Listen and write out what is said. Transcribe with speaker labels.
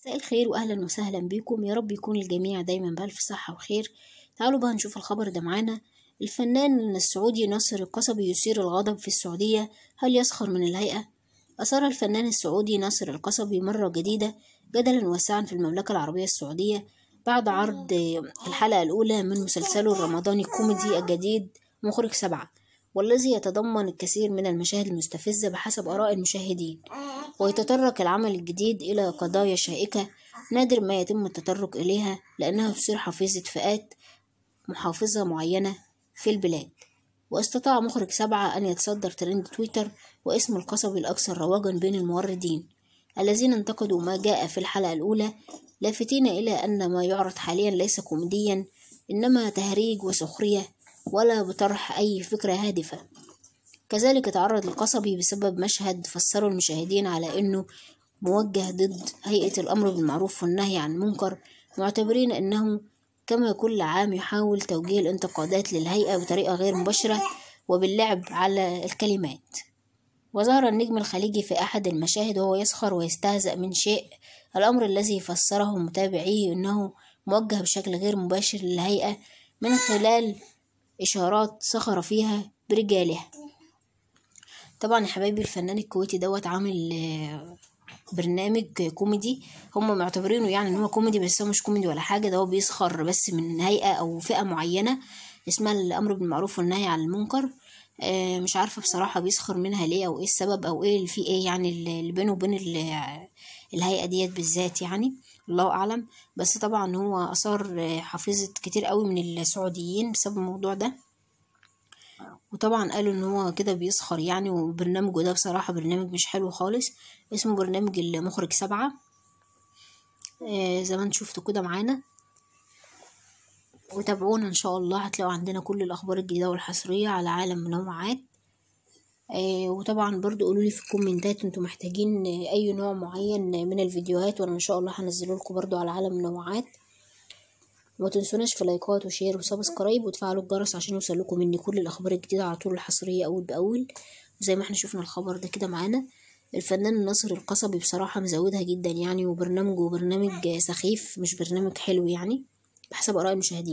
Speaker 1: مساء الخير واهلا وسهلا بيكم يا رب يكون الجميع دايما بألف صحة وخير تعالوا بقى نشوف الخبر ده معانا الفنان السعودي ناصر القصبي يثير الغضب في السعودية هل يسخر من الهيئة؟ أثار الفنان السعودي ناصر القصبي مرة جديدة جدلا واسعا في المملكة العربية السعودية بعد عرض الحلقة الأولى من مسلسله الرمضاني الكوميدي الجديد مخرج سبعة والذي يتضمن الكثير من المشاهد المستفزة بحسب آراء المشاهدين ويتطرق العمل الجديد إلى قضايا شائكة نادر ما يتم التطرق إليها لأنها تصير حفيظة فئات محافظة معينة في البلاد واستطاع مخرج سبعة أن يتصدر ترند تويتر واسم القصب الأكثر رواجا بين الموردين الذين انتقدوا ما جاء في الحلقة الأولى لافتين إلى أن ما يعرض حاليا ليس كوميديا إنما تهريج وسخرية ولا بطرح أي فكرة هادفة كذلك تعرض القصبي بسبب مشهد فسره المشاهدين على أنه موجه ضد هيئة الأمر بالمعروف والنهي عن المنكر معتبرين أنه كما كل عام يحاول توجيه الانتقادات للهيئة بطريقة غير مباشرة وباللعب على الكلمات وظهر النجم الخليجي في أحد المشاهد وهو يسخر ويستهزأ من شيء الأمر الذي فسره متابعيه أنه موجه بشكل غير مباشر للهيئة من خلال إشارات سخر فيها برجالها طبعا يا حبايبي الفنان الكويتي دوت عامل آه، برنامج كوميدي هم معتبرينه يعني ان هو كوميدي بس هو مش كوميدي ولا حاجه ده هو بيسخر بس من هيئه او فئه معينه اسمها الامر بالمعروف والنهي عن المنكر آه، مش عارفه بصراحه بيسخر منها ليه او ايه السبب او ايه اللي فيه ايه يعني اللي بينه وبين آه، الهيئه ديت بالذات يعني الله اعلم بس طبعا هو اثار حفيظة كتير قوي من السعوديين بسبب الموضوع ده وطبعا قالوا ان هو كده بيسخر يعني وبرنامجه ده بصراحة برنامج مش حلو خالص اسمه برنامج المخرج سبعة آه زي ما انتم شفتوا كده معانا وتابعونا ان شاء الله هتلاقوا عندنا كل الاخبار الجديدة والحصرية على عالم منوعات آه، وطبعا برضو قولوا لي في الكومنتات انتوا محتاجين اي نوع معين من الفيديوهات وانا ان شاء الله هنزله لكم برضو على عالم النوعات وما تنسوناش في لايكات وشير وسبسكرايب وتفعلوا الجرس عشان يوصلكم مني كل الاخبار الجديده على طول الحصريه اول باول زي ما احنا شفنا الخبر ده كده معانا الفنان ناصر القصبي بصراحه مزودها جدا يعني وبرنامجه برنامج سخيف مش برنامج حلو يعني بحسب اراء المشاهدين